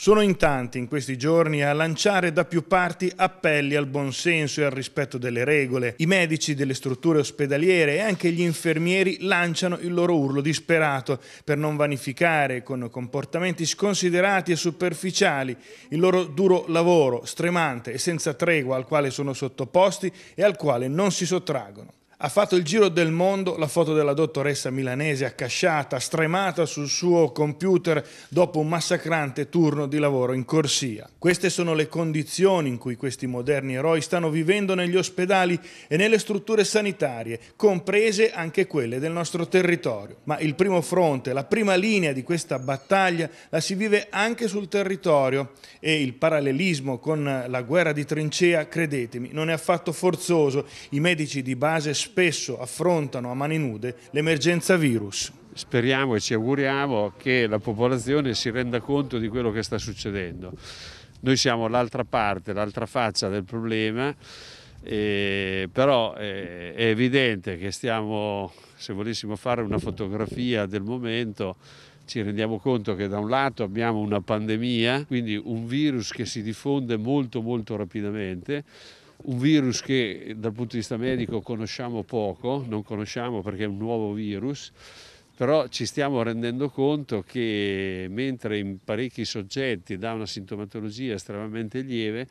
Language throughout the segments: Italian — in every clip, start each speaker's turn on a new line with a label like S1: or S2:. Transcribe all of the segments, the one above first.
S1: Sono in tanti in questi giorni a lanciare da più parti appelli al buonsenso e al rispetto delle regole. I medici delle strutture ospedaliere e anche gli infermieri lanciano il loro urlo disperato per non vanificare con comportamenti sconsiderati e superficiali il loro duro lavoro, stremante e senza tregua al quale sono sottoposti e al quale non si sottraggono. Ha fatto il giro del mondo la foto della dottoressa milanese accasciata, stremata sul suo computer dopo un massacrante turno di lavoro in corsia. Queste sono le condizioni in cui questi moderni eroi stanno vivendo negli ospedali e nelle strutture sanitarie, comprese anche quelle del nostro territorio. Ma il primo fronte, la prima linea di questa battaglia la si vive anche sul territorio e il parallelismo con la guerra di trincea, credetemi, non è affatto forzoso. I medici di base spesso affrontano a mani nude l'emergenza virus.
S2: Speriamo e ci auguriamo che la popolazione si renda conto di quello che sta succedendo. Noi siamo l'altra parte, l'altra faccia del problema, eh, però eh, è evidente che stiamo, se volessimo fare una fotografia del momento, ci rendiamo conto che da un lato abbiamo una pandemia, quindi un virus che si diffonde molto molto rapidamente, un virus che dal punto di vista medico conosciamo poco, non conosciamo perché è un nuovo virus, però ci stiamo rendendo conto che mentre in parecchi soggetti dà una sintomatologia estremamente lieve,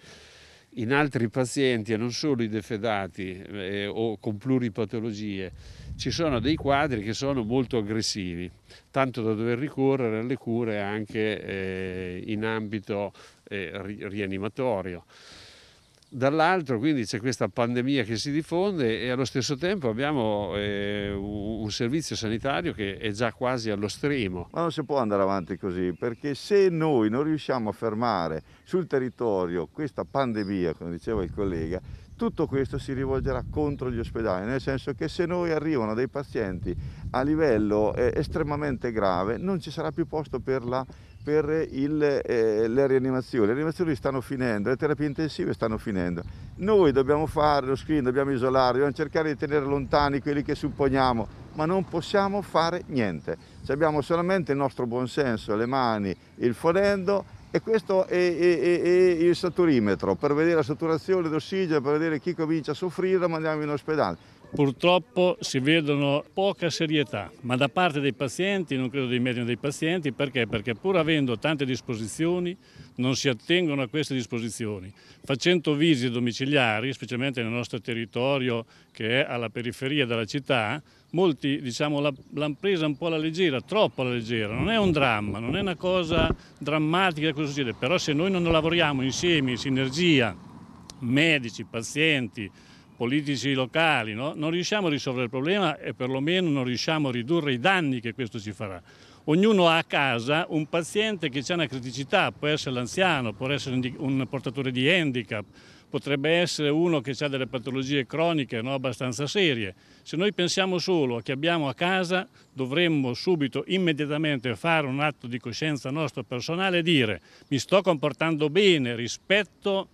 S2: in altri pazienti e non solo i defedati eh, o con pluripatologie ci sono dei quadri che sono molto aggressivi, tanto da dover ricorrere alle cure anche eh, in ambito eh, rianimatorio dall'altro quindi c'è questa pandemia che si diffonde e allo stesso tempo abbiamo eh, un servizio sanitario che è già quasi allo stremo.
S3: Ma non si può andare avanti così perché se noi non riusciamo a fermare sul territorio questa pandemia, come diceva il collega, tutto questo si rivolgerà contro gli ospedali, nel senso che se noi arrivano dei pazienti a livello eh, estremamente grave non ci sarà più posto per, la, per il, eh, le rianimazioni. Le rianimazioni stanno finendo, le terapie intensive stanno finendo. Noi dobbiamo fare lo screen, dobbiamo isolare, dobbiamo cercare di tenere lontani quelli che supponiamo, ma non possiamo fare niente. Ci abbiamo solamente il nostro buonsenso, le mani, il fonendo e questo è, è, è, è il saturimetro, per vedere la saturazione d'ossigeno, per vedere chi comincia a soffrire, lo mandiamo in ospedale.
S4: Purtroppo si vedono poca serietà, ma da parte dei pazienti, non credo dei medium dei pazienti, perché? Perché pur avendo tante disposizioni non si attengono a queste disposizioni. Facendo visite domiciliari, specialmente nel nostro territorio che è alla periferia della città, molti diciamo, l'hanno presa un po' alla leggera, troppo alla leggera, non è un dramma, non è una cosa drammatica cosa succede, però se noi non lavoriamo insieme, in sinergia, medici, pazienti, politici locali, no? non riusciamo a risolvere il problema e perlomeno non riusciamo a ridurre i danni che questo ci farà. Ognuno ha a casa un paziente che ha una criticità, può essere l'anziano, può essere un portatore di handicap, potrebbe essere uno che ha delle patologie croniche no? abbastanza serie. Se noi pensiamo solo a chi abbiamo a casa dovremmo subito, immediatamente fare un atto di coscienza nostro personale e dire mi sto comportando bene rispetto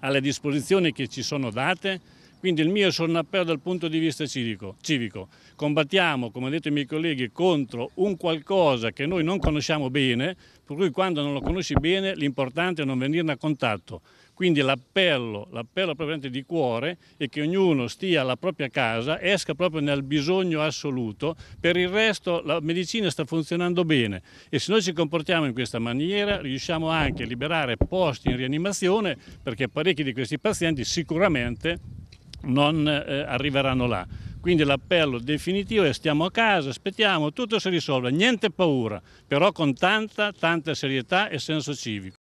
S4: alle disposizioni che ci sono date, quindi il mio è solo un appello dal punto di vista civico, civico. Combattiamo, come hanno detto i miei colleghi, contro un qualcosa che noi non conosciamo bene, per cui quando non lo conosci bene l'importante è non venirne a contatto. Quindi l'appello, l'appello proprio di cuore, è che ognuno stia alla propria casa, esca proprio nel bisogno assoluto, per il resto la medicina sta funzionando bene e se noi ci comportiamo in questa maniera riusciamo anche a liberare posti in rianimazione perché parecchi di questi pazienti sicuramente non eh, arriveranno là. Quindi l'appello definitivo è stiamo a casa, aspettiamo, tutto si risolve, niente paura, però con tanta, tanta serietà e senso civico.